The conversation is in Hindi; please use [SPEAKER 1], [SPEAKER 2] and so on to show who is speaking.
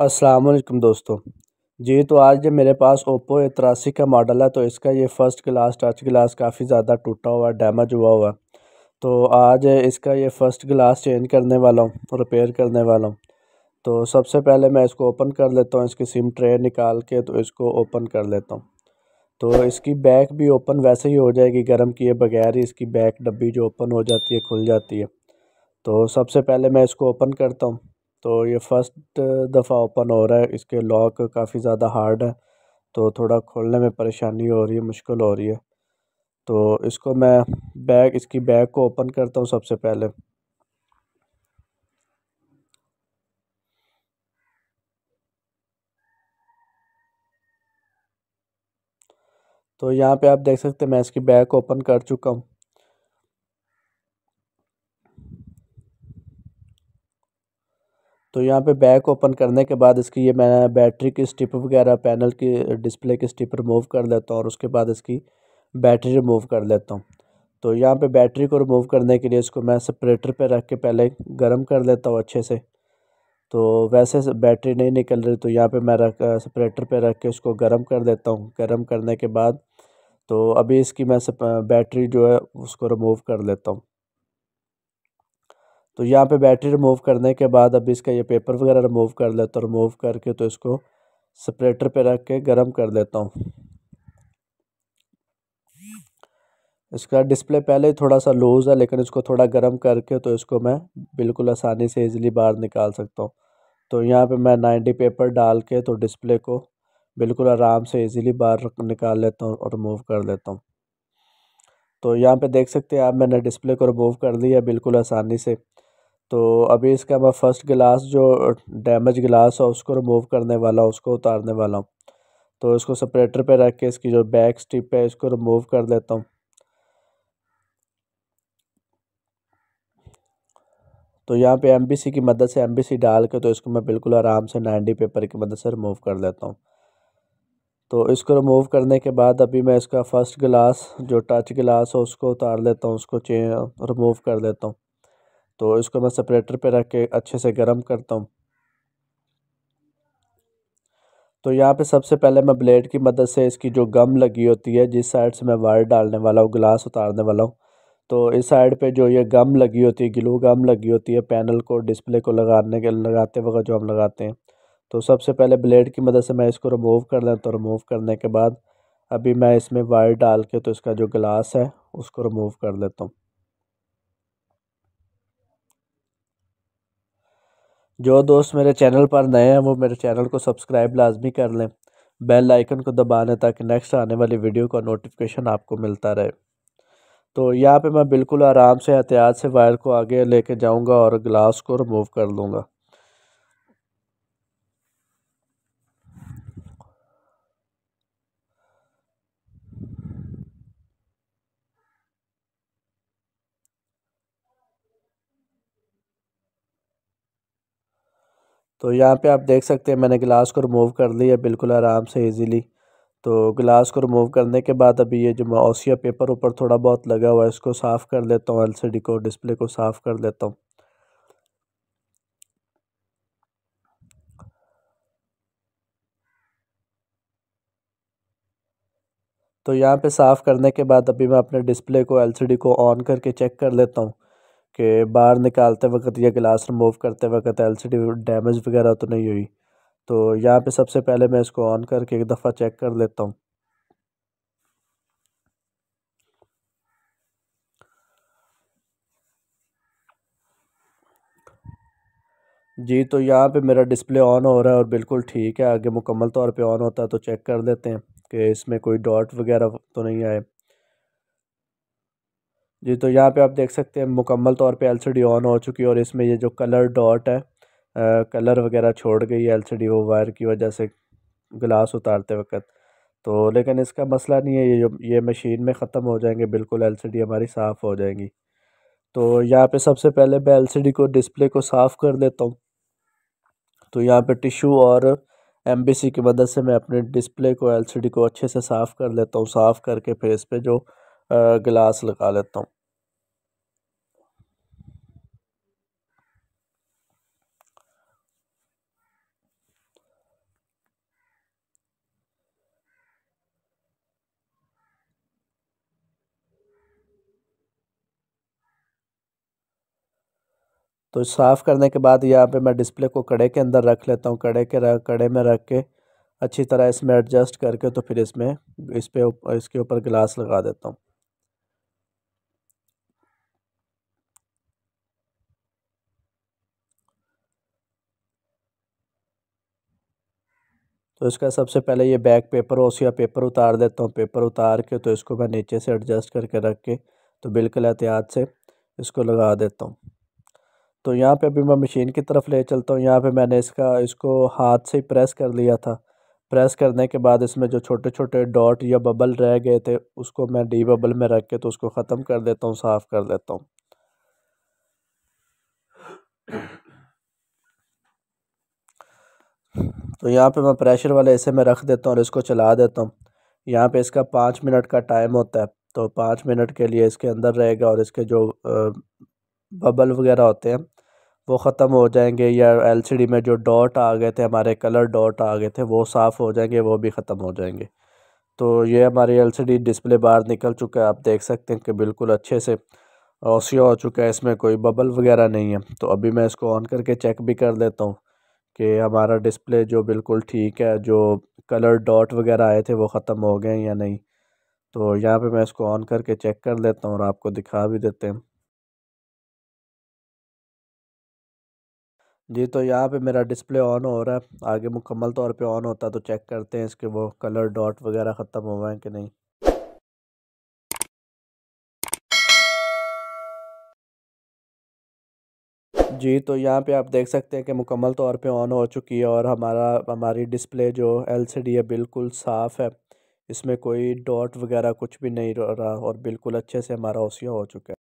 [SPEAKER 1] असलकम दोस्तों जी तो आज जब मेरे पास ओप्पो ए तिरासी का मॉडल है तो इसका ये फ़र्स्ट ग्लास टच ग्लास काफ़ी ज़्यादा टूटा हुआ डैमेज हुआ हुआ तो आज इसका ये फ़र्स्ट ग्लास चेंज करने वाला हूँ रिपेयर करने वाला हूँ तो सबसे पहले मैं इसको ओपन कर लेता हूँ इसकी सिम ट्रे निकाल के तो इसको ओपन कर लेता हूँ तो इसकी बैक भी ओपन वैसे ही हो जाएगी गर्म किए बगैर ही इसकी बैक डब्बी जो ओपन हो जाती है खुल जाती है तो सबसे पहले मैं इसको ओपन करता हूँ तो ये फ़र्स्ट दफ़ा ओपन हो रहा है इसके लॉक काफ़ी ज़्यादा हार्ड है तो थोड़ा खोलने में परेशानी हो रही है मुश्किल हो रही है तो इसको मैं बैग इसकी बैग को ओपन करता हूँ सबसे पहले तो यहाँ पे आप देख सकते हैं मैं इसकी बैग ओपन कर चुका हूँ तो यहाँ पे बैक ओपन करने के बाद इसकी ये मैं बैटरी की स्टिप वगैरह पैनल की डिस्प्ले की स्टिप रिमूव कर लेता हूँ और उसके बाद इसकी बैटरी रिमूव कर लेता हूँ तो यहाँ पे बैटरी को रिमूव करने के लिए इसको मैं सेपरेटर पे रख के पहले गर्म कर लेता हूँ अच्छे से तो वैसे बैटरी नहीं निकल रही तो यहाँ पर मैं रख सेपरेटर पर रख के उसको गर्म कर देता हूँ गर्म करने के बाद तो अभी इसकी मैं बैटरी जो है उसको रिमूव कर लेता हूँ तो यहाँ पे बैटरी रिमूव करने के बाद अब इसका ये पेपर वगैरह रिमूव कर लेता हूँ रिमूव करके तो इसको सेपरेटर पे रख के गर्म कर लेता हूँ इसका डिस्प्ले पहले ही थोड़ा सा लूज़ है लेकिन इसको थोड़ा गर्म करके तो इसको मैं बिल्कुल आसानी से इजीली बाहर निकाल सकता हूँ तो यहाँ पर मैं नाइन्टी पेपर डाल के तो डिस्प्ले को बिल्कुल आराम से ईज़िली बाहर निकाल लेता हूँ और रिमूव कर लेता हूँ तो यहाँ पे देख सकते हैं आप मैंने डिस्प्ले को रिमूव कर लिया बिल्कुल आसानी से तो अभी इसका मैं फ़र्स्ट गिलास जो डैमेज गिलास है उसको रिमूव करने वाला हूँ उसको उतारने वाला हूँ तो इसको सेपरेटर पे रख के इसकी जो बैक स्टिप है इसको रिमूव कर देता हूँ तो यहाँ पे एम की मदद से एम डाल के तो इसको मैं बिल्कुल आराम से नाइन्टी पेपर की मदद से रिमूव कर लेता हूँ तो इसको रिमूव करने के बाद अभी मैं इसका फ़र्स्ट गिलास जो टच गिलास है उसको उतार लेता हूँ उसको रिमूव कर देता हूँ तो इसको मैं सेपरेटर पे रख के अच्छे से गर्म करता हूँ तो यहाँ पे सबसे पहले मैं ब्लेड की मदद से इसकी जो गम लगी होती है जिस साइड से मैं वायर डालने वाला हूँ ग्लास उतारने वाला हूँ तो इस साइड पे जो ये गम लगी होती है ग्लू गम लगी होती है पैनल को डिस्प्ले को लगाने के लगाते वक्त जो हम लगाते हैं तो सबसे पहले ब्लेड की मदद से मैं इसको रिमूव कर लें तो रिमूव करने के बाद अभी मैं इसमें वायर डाल के तो इसका जो ग्लास है उसको रिमूव कर देता हूँ जो दोस्त मेरे चैनल पर नए हैं वो मेरे चैनल को सब्सक्राइब लाजमी कर लें बेल आइकन को दबा लें ताकि नेक्स्ट आने वाली वीडियो का नोटिफिकेशन आपको मिलता रहे तो यहाँ पे मैं बिल्कुल आराम से एहतियात से वायर को आगे लेके जाऊँगा और ग्लास को रिमूव कर लूँगा तो यहाँ पे आप देख सकते हैं मैंने गिलास को रिमूव कर लिया बिल्कुल आराम से इजीली तो गिलास को रिमूव करने के बाद अभी ये जो ओसिया पेपर ऊपर थोड़ा बहुत लगा हुआ है इसको साफ़ कर लेता हूँ एलसीडी को डिस्प्ले को साफ़ कर लेता हूँ तो यहाँ पे साफ़ करने के बाद अभी मैं अपने डिस्प्ले को एलसीडी को ऑन करके चेक कर लेता हूँ कि बाहर निकालते वक्त या ग्लास रिमूव करते वक्त एलसीडी डैमेज वगैरह तो नहीं हुई तो यहाँ पे सबसे पहले मैं इसको ऑन करके एक दफ़ा चेक कर लेता हूँ जी तो यहाँ पे मेरा डिस्प्ले ऑन हो रहा है और बिल्कुल ठीक है आगे मुकम्मल तौर पे ऑन होता है तो चेक कर लेते हैं कि इसमें कोई डॉट वगैरह तो नहीं आए जी तो यहाँ पे आप देख सकते हैं मुकम्मल तौर पे एलसीडी ऑन हो चुकी है और इसमें ये जो कलर डॉट है आ, कलर वगैरह छोड़ गई है एलसीडी वो वायर की वजह से ग्लास उतारते वक्त तो लेकिन इसका मसला नहीं है ये ये मशीन में ख़त्म हो जाएंगे बिल्कुल एलसीडी हमारी साफ़ हो जाएंगी तो यहाँ पे सबसे पहले मैं एलसीडी को डिस्प्ले को साफ़ कर देता हूँ तो यहाँ पे टिशू और एमबीसी की मदद से मैं अपने डिस्प्ले को एलसीडी को अच्छे से साफ़ कर लेता हूँ साफ़ करके फिर इस पर जो गिलास लगा लेता हूँ तो साफ़ करने के बाद यहाँ पे मैं डिस्प्ले को कड़े के अंदर रख लेता हूँ कड़े के रख कड़े में रख के अच्छी तरह इसमें एडजस्ट करके तो फिर इसमें इस पर इसके ऊपर गिलास लगा देता हूँ तो इसका सबसे पहले ये बैक पेपर ओसिया पेपर उतार देता हूँ पेपर उतार के तो इसको मैं नीचे से एडजस्ट करके रख के तो बिल्कुल एहतियात से इसको लगा देता हूँ तो यहाँ पे अभी मैं मशीन की तरफ ले चलता हूँ यहाँ पे मैंने इसका इसको हाथ से प्रेस कर लिया था प्रेस करने के बाद इसमें जो छोटे छोटे डॉट या बबल रह गए थे उसको मैं डी बबल में रख के तो उसको ख़त्म कर देता हूँ साफ़ कर देता हूँ तो यहाँ पे मैं प्रेशर वाले ऐसे में रख देता हूँ और इसको चला देता हूँ यहाँ पे इसका पाँच मिनट का टाइम होता है तो पाँच मिनट के लिए इसके अंदर रहेगा और इसके जो बबल वगैरह होते हैं वो ख़त्म हो जाएंगे या एलसीडी में जो डॉट आ गए थे हमारे कलर डॉट आ गए थे वो साफ़ हो जाएंगे वो भी ख़त्म हो जाएंगे तो ये हमारी एल डिस्प्ले बाहर निकल चुका है आप देख सकते हैं कि बिल्कुल अच्छे से ओसिया हो चुका है इसमें कोई बबल वगैरह नहीं है तो अभी मैं इसको ऑन करके चेक भी कर लेता हूँ कि हमारा डिस्प्ले जो बिल्कुल ठीक है जो कलर डॉट वगैरह आए थे वो ख़त्म हो गए या नहीं तो यहाँ पे मैं इसको ऑन करके चेक कर लेता हूँ और आपको दिखा भी देते हैं जी तो यहाँ पे मेरा डिस्प्ले ऑन हो रहा है आगे मुकम्मल तौर पे ऑन होता है तो चेक करते हैं इसके वो कलर डॉट वगैरह ख़त्म गए हैं कि नहीं जी तो यहाँ पे आप देख सकते हैं कि मुकम्मल तौर पे ऑन हो चुकी है और हमारा हमारी डिस्प्ले जो एलसीडी है बिल्कुल साफ़ है इसमें कोई डॉट वगैरह कुछ भी नहीं रह रहा और बिल्कुल अच्छे से हमारा ओसिया हो चुका है